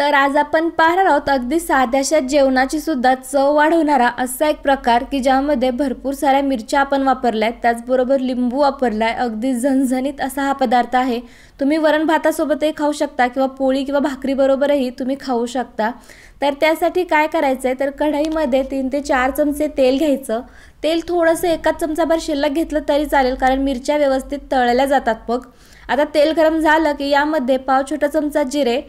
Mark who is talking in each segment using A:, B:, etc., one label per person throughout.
A: तर आज आपण पाहणार आहोत अगदी साध्याशा जेवणाची सुद्धा चव वाढवणारा असा एक प्रकार की ज्यामध्ये भरपूर साऱ्या मिरच्या आपण वापरल्या आहेत त्याचबरोबर लिंबू वापरला आहे अगदी झणझणीत असा हा पदार्थ आहे तुम्ही वरण भातासोबतही खाऊ शकता किंवा पोळी किंवा भाकरीबरोबरही तुम्ही खाऊ शकता तर त्यासाठी काय करायचं आहे तर कढईमध्ये तीन ते चार चमचे तेल घ्यायचं तेल थोडंसं एकाच चमचाभर शिल्लक घेतलं तरी चालेल कारण मिरच्या व्यवस्थित तळल्या जातात मग आता तेल गरम झालं की यामध्ये पाव छोटा चमचा जिरे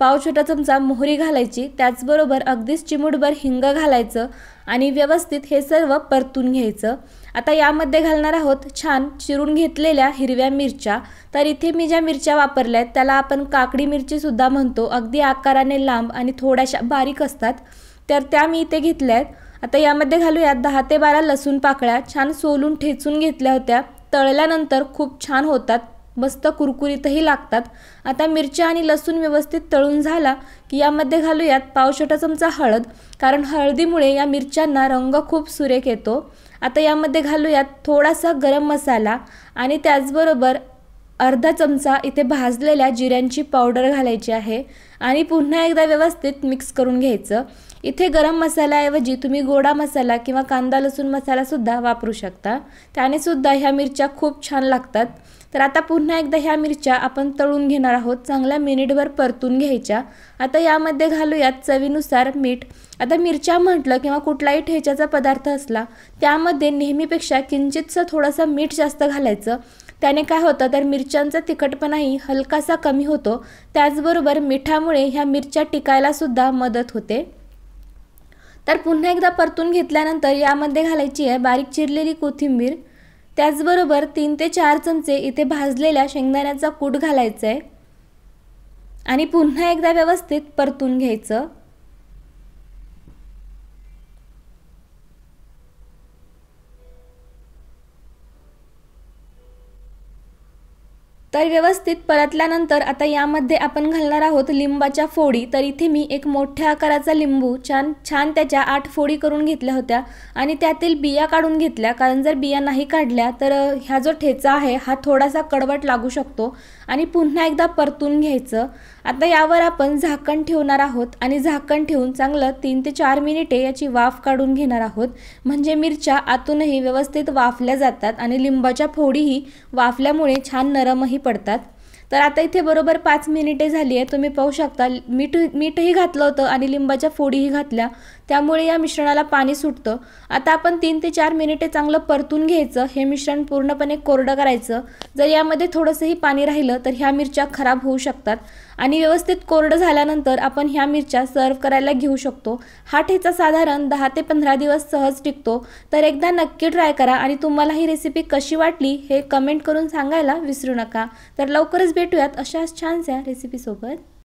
A: पाव छोटा चमचा मोहरी घालायची त्याचबरोबर अगदीच चिमूटभर हिंग घालायचं आणि व्यवस्थित हे सर्व परतून घ्यायचं आता यामध्ये घालणार आहोत छान चिरून घेतलेल्या हिरव्या मिरच्या तर इथे मी ज्या मिरच्या वापरल्या आहेत त्याला आपण काकडी मिरचीसुद्धा म्हणतो अगदी आकाराने लांब आणि थोड्याशा बारीक असतात तर त्या मी इथे घेतल्या आहेत आता यामध्ये घालूयात दहा ते बारा लसूण पाकळ्या छान सोलून ठेचून घेतल्या होत्या तळल्यानंतर खूप छान होतात मस्त कुरकुरीतही लागतात आता मिरच्या आणि लसूण व्यवस्थित तळून झाला की यामध्ये घालूयात पावशोटा चमचा हळद कारण हळदीमुळे या मिरच्यांना रंग खूप सुरेख येतो आता यामध्ये घालूयात थोडासा गरम मसाला आणि त्याचबरोबर अर्धा चमचा इथे भाजलेल्या जिऱ्यांची पावडर घालायची आहे आणि पुन्हा एकदा व्यवस्थित मिक्स करून घ्यायचं इथे गरम मसाल्याऐवजी तुम्ही गोडा मसाला किंवा कांदा लसूण मसालासुद्धा वापरू शकता त्याने सुद्धा ह्या मिरच्या खूप छान लागतात तर आता पुन्हा एकदा ह्या मिरच्या आपण तळून घेणार आहोत चांगल्या मिनिटभर परतून घ्यायच्या आता यामध्ये घालूयात चवीनुसार मीठ आता मिरच्या म्हटलं किंवा कुठलाही ठेच्याचा पदार्थ असला त्यामध्ये नेहमीपेक्षा किंचितसं थोडंसं मीठ जास्त घालायचं त्याने काय होतं तर मिरच्यांचा तिखटपणाही हलकासा कमी होतो त्याचबरोबर मिठामुळे ह्या मिरच्या टिकायला सुद्धा मदत होते तर पुन्हा एकदा परतून घेतल्यानंतर यामध्ये घालायची आहे बारीक चिरलेली कोथिंबीर त्याचबरोबर तीन ते चार चमचे इथे भाजलेल्या शेंगदाण्याचा कूट घालायचा आहे आणि पुन्हा एकदा व्यवस्थित परतून घ्यायचं तर व्यवस्थित परतल्यानंतर आता यामध्ये आपण घालणार आहोत लिंबाच्या फोडी तर इथे मी एक मोठ्या आकाराचा लिंबू छान छान त्याच्या आठ फोडी करून घेतल्या होत्या आणि त्यातील बिया काढून घेतल्या कारण जर बिया नाही काढल्या तर ह्या जो ठेचा आहे हा थोडासा कडवट लागू शकतो आणि पुन्हा एकदा परतून घ्यायचं आता यावर आपण झाकण ठेवणार आहोत आणि झाकण ठेवून चांगलं तीन ते चार मिनिटे याची वाफ काढून घेणार आहोत म्हणजे मिरच्या आतूनही व्यवस्थित वाफल्या जातात आणि लिंबाच्या फोडीही वाफल्यामुळे छान नरमही pubertad तर आता इथे बरोबर पाच मिनिटे झाली आहे तुम्ही पाहू शकता मीठ मीठही घातलं होतं आणि लिंबाच्या फोडीही घातल्या त्यामुळे या मिश्रणाला पाणी सुटतं आता आपण तीन ते चार मिनिटे चांगलं परतून घ्यायचं हे मिश्रण पूर्णपणे कोरडं करायचं जर यामध्ये थोडंसंही पाणी राहिलं तर ह्या मिरच्या खराब होऊ शकतात आणि व्यवस्थित कोरडं झाल्यानंतर आपण ह्या मिरच्या सर्व करायला घेऊ शकतो हा ठेचा साधारण दहा ते पंधरा दिवस सहज टिकतो तर एकदा नक्की ट्राय करा आणि तुम्हाला ही रेसिपी कशी वाटली हे कमेंट करून सांगायला विसरू नका तर लवकरच भेटूयात अशाच छानशा रेसिपीसोबत